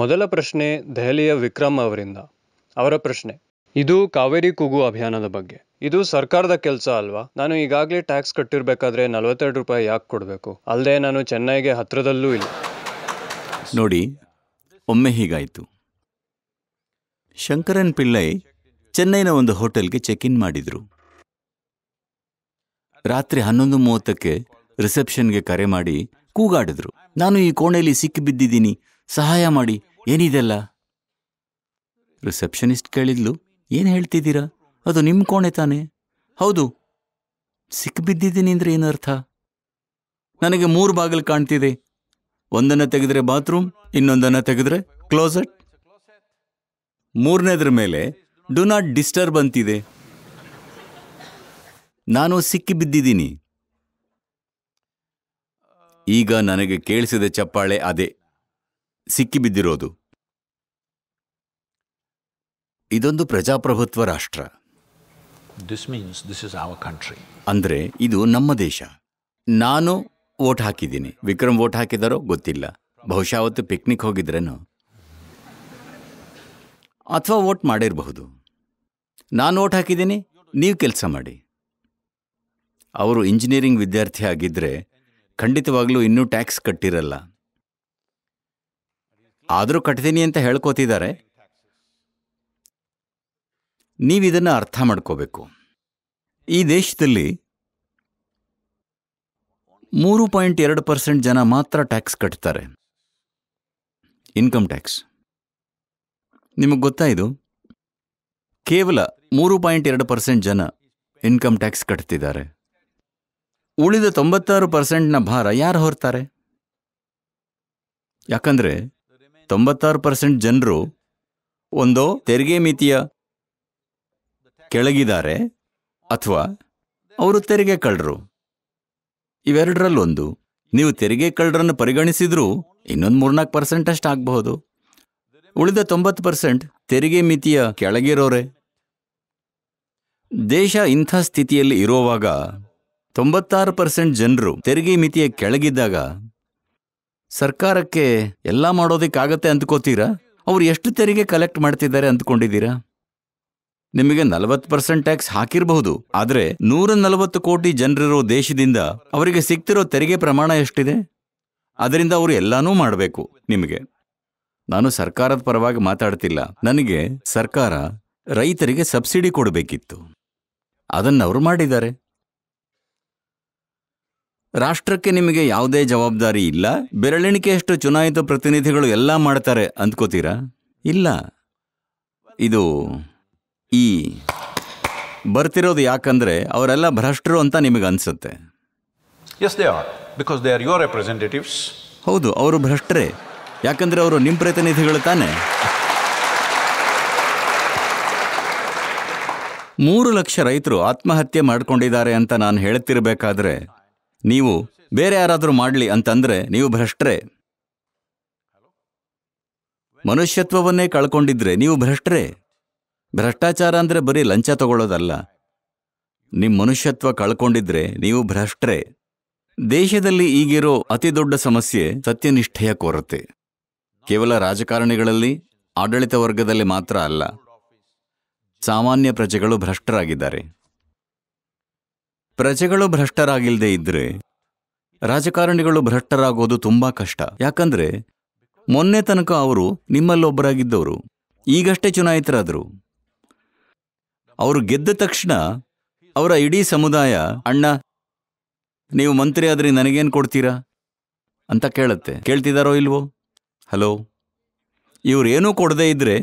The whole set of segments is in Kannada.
ಮೊದಲ ಪ್ರಶ್ನೆ ದೆಹಲಿಯ ವಿಕ್ರಮ್ ಅವರಿಂದ ಅವರ ಪ್ರಶ್ನೆ ಇದು ಕಾವೇರಿ ಕೂಗು ಅಭಿಯಾನದ ಬಗ್ಗೆ ಇದು ಸರ್ಕಾರದ ಕೆಲಸ ಅಲ್ವಾ ನಾನು ಈಗಾಗಲೇ ಟ್ಯಾಕ್ಸ್ ಕಟ್ಟಿರ್ಬೇಕಾದ್ರೆ ನಲವತ್ತೆರಡು ರೂಪಾಯಿ ಯಾಕೆ ಕೊಡಬೇಕು ಅಲ್ಲದೆ ನಾನು ಚೆನ್ನೈಗೆ ಹತ್ತಿರದಲ್ಲೂ ಇಲ್ಲ ನೋಡಿ ಒಮ್ಮೆ ಹೀಗಾಯಿತು ಶಂಕರನ್ ಪಿಳ್ಳೈ ಚೆನ್ನೈನ ಒಂದು ಹೋಟೆಲ್ಗೆ ಚೆಕ್ ಇನ್ ಮಾಡಿದ್ರು ರಾತ್ರಿ ಹನ್ನೊಂದು ಮೂವತ್ತಕ್ಕೆ ರಿಸೆಪ್ಷನ್ಗೆ ಕರೆ ಮಾಡಿ ಕೂಗಾಡಿದ್ರು ನಾನು ಈ ಕೋಣೆಯಲ್ಲಿ ಸಿಕ್ಕಿಬಿದ್ದಿದ್ದೀನಿ ಸಹಾಯ ಮಾಡಿ ಏನಿದೆಲ್ಲ ರಿಸೆಪ್ಷನಿಸ್ಟ್ ಕೇಳಿದ್ಲು ಏನು ಹೇಳ್ತಿದ್ದೀರಾ ಅದು ನಿಮ್ಮ ಕೋಣೆ ತಾನೆ ಹೌದು ಸಿಕ್ಕಿಬಿದ್ದೀನಿ ಅಂದ್ರೆ ಏನರ್ಥ ನನಗೆ ಮೂರು ಬಾಗಿಲು ಕಾಣ್ತಿದೆ ಒಂದನ್ನು ತೆಗೆದ್ರೆ ಬಾತ್ರೂಮ್ ಇನ್ನೊಂದನ್ನು ತೆಗೆದ್ರೆ ಕ್ಲೋಸೆಟ್ ಮೂರನೇದ್ರ ಮೇಲೆ ಡು ನಾಟ್ ಡಿಸ್ಟರ್ಬ್ ಅಂತಿದೆ ನಾನು ಸಿಕ್ಕಿ ಬಿದ್ದಿದ್ದೀನಿ ಈಗ ನನಗೆ ಕೇಳಿಸಿದ ಚಪ್ಪಾಳೆ ಅದೇ ಸಿಕ್ಕಿಬಿದ್ದಿರೋದು ಇದೊಂದು ಪ್ರಜಾಪ್ರಭುತ್ವ ರಾಷ್ಟ್ರ this means this is our country ಅಂದರೆ ಇದು ನಮ್ಮ ದೇಶ ನಾನು ವೋಟ್ ಹಾಕಿದ್ದೀನಿ ವಿಕ್ರಮ್ ವೋಟ್ ಹಾಕಿದಾರೋ ಗೊತ್ತಿಲ್ಲ ಬಹುಶಃ ಅವತ್ತು ಪಿಕ್ನಿಕ್ ಹೋಗಿದ್ರೇನು ಅಥವಾ ವೋಟ್ ಮಾಡಿರಬಹುದು ನಾನು ವೋಟ್ ಹಾಕಿದ್ದೀನಿ ನೀವು ಕೆಲಸ ಮಾಡಿ ಅವರು ಇಂಜಿನಿಯರಿಂಗ್ ವಿದ್ಯಾರ್ಥಿ ಆಗಿದ್ದರೆ ಖಂಡಿತವಾಗಲೂ ಇನ್ನೂ ಟ್ಯಾಕ್ಸ್ ಕಟ್ಟಿರಲ್ಲ ಆದರೂ ಕಟ್ತೀನಿ ಅಂತ ಹೇಳ್ಕೋತಿದ್ದಾರೆ ನೀವಿದನ್ನು ಅರ್ಥ ಮಾಡ್ಕೋಬೇಕು ಈ ದೇಶದಲ್ಲಿ ಮೂರು ಪಾಯಿಂಟ್ ಎರಡು ಪರ್ಸೆಂಟ್ ಜನ ಮಾತ್ರ ಟ್ಯಾಕ್ಸ್ ಕಟ್ತಾರೆ ಇನ್ಕಮ್ ಟ್ಯಾಕ್ಸ್ ನಿಮಗೆ ಗೊತ್ತಾ ಇದು ಕೇವಲ ಮೂರು ಪಾಯಿಂಟ್ ಎರಡು ಪರ್ಸೆಂಟ್ ಜನ ಇನ್ಕಮ್ ಟ್ಯಾಕ್ಸ್ ಕಟ್ತಿದ್ದಾರೆ ಉಳಿದ ತೊಂಬತ್ತಾರು ಪರ್ಸೆಂಟ್ನ ಭಾರ ಯಾರು ಹೊರ್ತಾರೆ ಯಾಕಂದರೆ ತೊಂಬತ್ತಾರು ಪರ್ಸೆಂಟ್ ಜನರು ಒಂದು ತೆರಿಗೆ ಮಿತಿಯ ಕೆಳಗಿದ್ದಾರೆ ಅಥವಾ ಅವರು ತೆರಿಗೆ ಕಳ್ಳರು ಇವೆರಡರಲ್ಲೊಂದು ನೀವು ತೆರಿಗೆ ಕಳ್ಳರನ್ನು ಪರಿಗಣಿಸಿದ್ರೂ ಇನ್ನೊಂದು ಮೂರ್ನಾಲ್ಕು ಪರ್ಸೆಂಟ್ ಅಷ್ಟು ಆಗಬಹುದು ಉಳಿದ ತೊಂಬತ್ತು ಪರ್ಸೆಂಟ್ ತೆರಿಗೆ ಮಿತಿಯ ಕೆಳಗಿರೋರೆ ದೇಶ ಇಂಥ ಸ್ಥಿತಿಯಲ್ಲಿ ಇರುವಾಗ ತೊಂಬತ್ತಾರು ಪರ್ಸೆಂಟ್ ಜನರು ತೆರಿಗೆ ಮಿತಿಯ ಕೆಳಗಿದ್ದಾಗ ಸರ್ಕಾರಕ್ಕೆ ಎಲ್ಲ ಮಾಡೋದಕ್ಕಾಗತ್ತೆ ಅಂದ್ಕೋತೀರಾ ಅವ್ರು ಎಷ್ಟು ತೆರಿಗೆ ಕಲೆಕ್ಟ್ ಮಾಡ್ತಿದ್ದಾರೆ ಅಂದ್ಕೊಂಡಿದ್ದೀರಾ ನಿಮಗೆ ನಲವತ್ತು ಪರ್ಸೆಂಟ್ ಟ್ಯಾಕ್ಸ್ ಹಾಕಿರಬಹುದು ಆದರೆ ನೂರ ನಲವತ್ತು ಕೋಟಿ ಜನರಿರೋ ದೇಶದಿಂದ ಅವರಿಗೆ ಸಿಗ್ತಿರೋ ತೆರಿಗೆ ಪ್ರಮಾಣ ಎಷ್ಟಿದೆ ಅದರಿಂದ ಅವರು ಎಲ್ಲಾನೂ ಮಾಡಬೇಕು ನಿಮಗೆ ನಾನು ಸರ್ಕಾರದ ಪರವಾಗಿ ಮಾತಾಡ್ತಿಲ್ಲ ನನಗೆ ಸರ್ಕಾರ ರೈತರಿಗೆ ಸಬ್ಸಿಡಿ ಕೊಡಬೇಕಿತ್ತು ಅದನ್ನ ಅವರು ಮಾಡಿದ್ದಾರೆ ರಾಷ್ಟ್ರಕ್ಕೆ ನಿಮಗೆ ಯಾವುದೇ ಜವಾಬ್ದಾರಿ ಇಲ್ಲ ಬೆರಳೆಣಿಕೆಯಷ್ಟು ಚುನಾಯಿತ ಪ್ರತಿನಿಧಿಗಳು ಎಲ್ಲ ಮಾಡ್ತಾರೆ ಅಂದ್ಕೋತೀರಾ ಇಲ್ಲ ಇದು ಈ ಬರ್ತಿರೋದು ಯಾಕಂದ್ರೆ ಅವರೆಲ್ಲ ಭ್ರಷ್ಟರು ಅಂತ ನಿಮಗೆ ಅನ್ಸುತ್ತೆ ಹೌದು ಅವರು ಭ್ರಷ್ಟರೇ ಯಾಕಂದ್ರೆ ಅವರು ನಿಮ್ಮ ಪ್ರತಿನಿಧಿಗಳು ತಾನೆ ಮೂರು ಲಕ್ಷ ರೈತರು ಆತ್ಮಹತ್ಯೆ ಮಾಡ್ಕೊಂಡಿದ್ದಾರೆ ಅಂತ ನಾನು ಹೇಳ್ತಿರಬೇಕಾದ್ರೆ ನೀವು ಬೇರೆ ಯಾರಾದರೂ ಮಾಡಲಿ ಅಂತಂದ್ರೆ ನೀವು ಭ್ರಷ್ಟ್ರೇ ಮನುಷ್ಯತ್ವವನ್ನೇ ಕಳ್ಕೊಂಡಿದ್ರೆ ನೀವು ಭ್ರಷ್ಟ್ರೇ ಭ್ರಷ್ಟಾಚಾರ ಅಂದರೆ ಬರೀ ಲಂಚ ತಗೊಳ್ಳೋದಲ್ಲ ನಿಮ್ಮ ಮನುಷ್ಯತ್ವ ಕಳ್ಕೊಂಡಿದ್ರೆ ನೀವು ಭ್ರಷ್ಟ್ರೇ ದೇಶದಲ್ಲಿ ಈಗಿರೋ ಅತಿ ದೊಡ್ಡ ಸಮಸ್ಯೆ ಸತ್ಯನಿಷ್ಠೆಯ ಕೊರತೆ ಕೇವಲ ರಾಜಕಾರಣಿಗಳಲ್ಲಿ ಆಡಳಿತ ವರ್ಗದಲ್ಲಿ ಮಾತ್ರ ಅಲ್ಲ ಸಾಮಾನ್ಯ ಪ್ರಜೆಗಳು ಭ್ರಷ್ಟರಾಗಿದ್ದಾರೆ ಪ್ರಜೆಗಳು ಭ್ರಷ್ಟರಾಗಿಲ್ಲದೆ ಇದ್ರೆ ರಾಜಕಾರಣಿಗಳು ಭ್ರಷ್ಟರಾಗೋದು ತುಂಬಾ ಕಷ್ಟ ಯಾಕಂದ್ರೆ ಮೊನ್ನೆ ತನಕ ಅವರು ನಿಮ್ಮಲ್ಲೊಬ್ಬರಾಗಿದ್ದವರು ಈಗಷ್ಟೇ ಚುನಾಯಿತರಾದರು ಅವರು ಗೆದ್ದ ತಕ್ಷಣ ಅವರ ಇಡೀ ಸಮುದಾಯ ಅಣ್ಣ ನೀವು ಮಂತ್ರಿ ಆದರೆ ನನಗೇನು ಕೊಡ್ತೀರಾ ಅಂತ ಕೇಳುತ್ತೆ ಕೇಳ್ತಿದ್ದಾರೋ ಇಲ್ವೋ ಹಲೋ ಇವರೇನೂ ಕೊಡದೇ ಇದ್ರೆ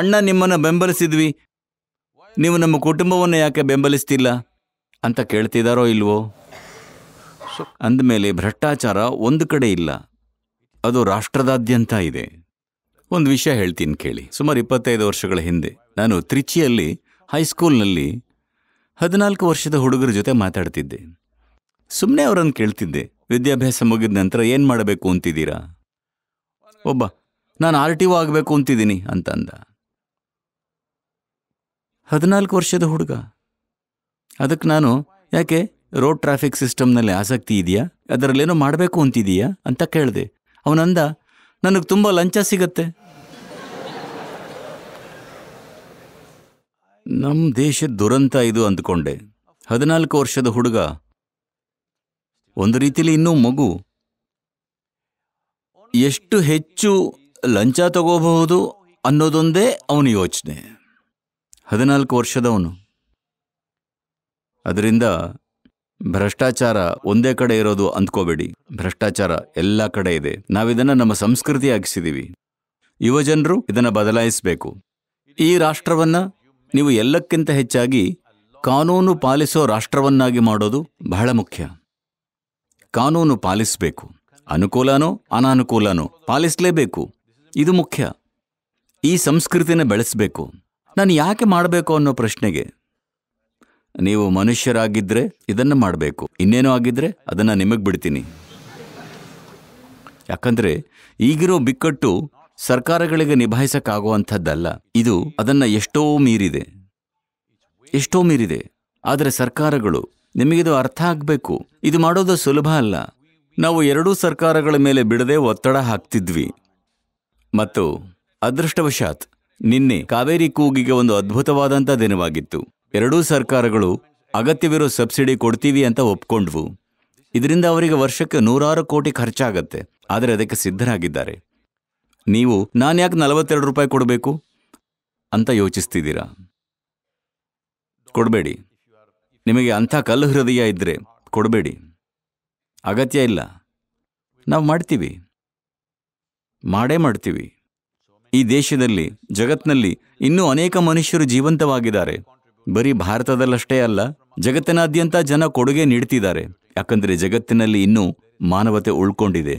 ಅಣ್ಣ ನಿಮ್ಮನ್ನು ಬೆಂಬಲಿಸಿದ್ವಿ ನೀವು ನಮ್ಮ ಕುಟುಂಬವನ್ನು ಯಾಕೆ ಬೆಂಬಲಿಸ್ತಿಲ್ಲ ಅಂತ ಕೇಳ್ತಿದ್ದಾರೋ ಇಲ್ವೋ ಅಂದಮೇಲೆ ಭ್ರಷ್ಟಾಚಾರ ಒಂದು ಕಡೆ ಇಲ್ಲ ಅದು ರಾಷ್ಟ್ರದಾದ್ಯಂತ ಇದೆ ಒಂದು ವಿಷಯ ಹೇಳ್ತೀನಿ ಕೇಳಿ ಸುಮಾರು ಇಪ್ಪತ್ತೈದು ವರ್ಷಗಳ ಹಿಂದೆ ನಾನು ತ್ರಿಚಿಯಲ್ಲಿ ಹೈಸ್ಕೂಲ್ನಲ್ಲಿ ಹದಿನಾಲ್ಕು ವರ್ಷದ ಹುಡುಗರ ಜೊತೆ ಮಾತಾಡ್ತಿದ್ದೆ ಸುಮ್ಮನೆ ಅವರನ್ನು ಕೇಳ್ತಿದ್ದೆ ವಿದ್ಯಾಭ್ಯಾಸ ಮುಗಿದ ನಂತರ ಏನು ಮಾಡಬೇಕು ಅಂತಿದ್ದೀರಾ ಒಬ್ಬ ನಾನು ಆರ್ ಟಿ ಒ ಆಗಬೇಕು ಅಂತಿದ್ದೀನಿ ಅಂತ ಅಂದ ಹದಿನಾಲ್ಕು ವರ್ಷದ ಹುಡುಗ ಅದಕ್ಕೆ ನಾನು ಯಾಕೆ ರೋಡ್ ಟ್ರಾಫಿಕ್ ಸಿಸ್ಟಮ್ನಲ್ಲಿ ಆಸಕ್ತಿ ಇದೆಯಾ ಅದರಲ್ಲೇನೋ ಮಾಡಬೇಕು ಅಂತಿದೀಯಾ ಅಂತ ಕೇಳಿದೆ ಅವನಂದ ನನಗೆ ತುಂಬ ಲಂಚ ಸಿಗತ್ತೆ ನಮ್ಮ ದೇಶದ ದುರಂತ ಇದು ಅಂದ್ಕೊಂಡೆ ಹದಿನಾಲ್ಕು ವರ್ಷದ ಹುಡುಗ ಒಂದು ರೀತಿಯಲ್ಲಿ ಇನ್ನೂ ಮಗು ಎಷ್ಟು ಹೆಚ್ಚು ಲಂಚ ತಗೋಬಹುದು ಅನ್ನೋದೊಂದೇ ಅವನ ಯೋಚನೆ ಹದಿನಾಲ್ಕು ವರ್ಷದವನು ಅದರಿಂದ ಭ್ರಷ್ಟಾಚಾರ ಒಂದೇ ಕಡೆ ಇರೋದು ಅಂದ್ಕೋಬೇಡಿ ಭ್ರಷ್ಟಾಚಾರ ಎಲ್ಲ ಕಡೆ ಇದೆ ನಾವಿದನ್ನು ನಮ್ಮ ಹಾಕಿಸಿದ್ದೀವಿ ಯುವಜನರು ಇದನ್ನು ಬದಲಾಯಿಸಬೇಕು ಈ ರಾಷ್ಟ್ರವನ್ನು ನೀವು ಎಲ್ಲಕ್ಕಿಂತ ಹೆಚ್ಚಾಗಿ ಕಾನೂನು ಪಾಲಿಸೋ ರಾಷ್ಟ್ರವನ್ನಾಗಿ ಮಾಡೋದು ಬಹಳ ಮುಖ್ಯ ಕಾನೂನು ಪಾಲಿಸಬೇಕು ಅನುಕೂಲನೋ ಅನಾನುಕೂಲನೋ ಪಾಲಿಸಲೇಬೇಕು ಇದು ಮುಖ್ಯ ಈ ಸಂಸ್ಕೃತಿನ ಬೆಳೆಸಬೇಕು ನಾನು ಯಾಕೆ ಮಾಡಬೇಕು ಅನ್ನೋ ಪ್ರಶ್ನೆಗೆ ನೀವು ಮನುಷ್ಯರಾಗಿದ್ರೆ ಇದನ್ನು ಮಾಡಬೇಕು ಇನ್ನೇನೋ ಆಗಿದ್ರೆ ಅದನ್ನು ನಿಮಗೆ ಬಿಡ್ತೀನಿ ಯಾಕಂದರೆ ಈಗಿರೋ ಬಿಕ್ಕಟ್ಟು ಸರ್ಕಾರಗಳಿಗೆ ನಿಭಾಯಿಸಕ್ಕಾಗುವಂಥದ್ದಲ್ಲ ಇದು ಅದನ್ನು ಎಷ್ಟೋ ಮೀರಿದೆ ಎಷ್ಟೋ ಮೀರಿದೆ ಆದರೆ ಸರ್ಕಾರಗಳು ನಿಮಗಿದು ಅರ್ಥ ಆಗಬೇಕು ಇದು ಮಾಡೋದು ಸುಲಭ ಅಲ್ಲ ನಾವು ಎರಡೂ ಸರ್ಕಾರಗಳ ಮೇಲೆ ಬಿಡದೆ ಒತ್ತಡ ಹಾಕ್ತಿದ್ವಿ ಮತ್ತು ಅದೃಷ್ಟವಶಾತ್ ನಿನ್ನೆ ಕಾವೇರಿ ಕೂಗಿಗೆ ಒಂದು ಅದ್ಭುತವಾದಂಥ ದಿನವಾಗಿತ್ತು ಎರಡೂ ಸರ್ಕಾರಗಳು ಅಗತ್ಯವಿರೋ ಸಬ್ಸಿಡಿ ಕೊಡ್ತೀವಿ ಅಂತ ಒಪ್ಕೊಂಡ್ವು ಇದರಿಂದ ಅವರಿಗೆ ವರ್ಷಕ್ಕೆ ನೂರಾರು ಕೋಟಿ ಖರ್ಚಾಗತ್ತೆ ಆದರೆ ಅದಕ್ಕೆ ಸಿದ್ಧರಾಗಿದ್ದಾರೆ ನೀವು ನಾನು ಯಾಕೆ ನಲವತ್ತೆರಡು ರೂಪಾಯಿ ಕೊಡಬೇಕು ಅಂತ ಯೋಚಿಸ್ತಿದ್ದೀರಾ ಕೊಡಬೇಡಿ ನಿಮಗೆ ಅಂಥ ಕಲ್ಲು ಹೃದಯ ಇದ್ದರೆ ಕೊಡಬೇಡಿ ಅಗತ್ಯ ಇಲ್ಲ ನಾವು ಮಾಡ್ತೀವಿ ಮಾಡೇ ಮಾಡ್ತೀವಿ ಈ ದೇಶದಲ್ಲಿ ಜಗತ್ನಲ್ಲಿ ಇನ್ನೂ ಅನೇಕ ಮನುಷ್ಯರು ಜೀವಂತವಾಗಿದ್ದಾರೆ ಬರೀ ಭಾರತದಲ್ಲಷ್ಟೇ ಅಲ್ಲ ಜಗತ್ತಿನಾದ್ಯಂತ ಜನ ಕೊಡುಗೆ ನೀಡ್ತಿದ್ದಾರೆ ಯಾಕಂದ್ರೆ ಜಗತ್ತಿನಲ್ಲಿ ಇನ್ನೂ ಮಾನವತೆ ಉಳ್ಕೊಂಡಿದೆ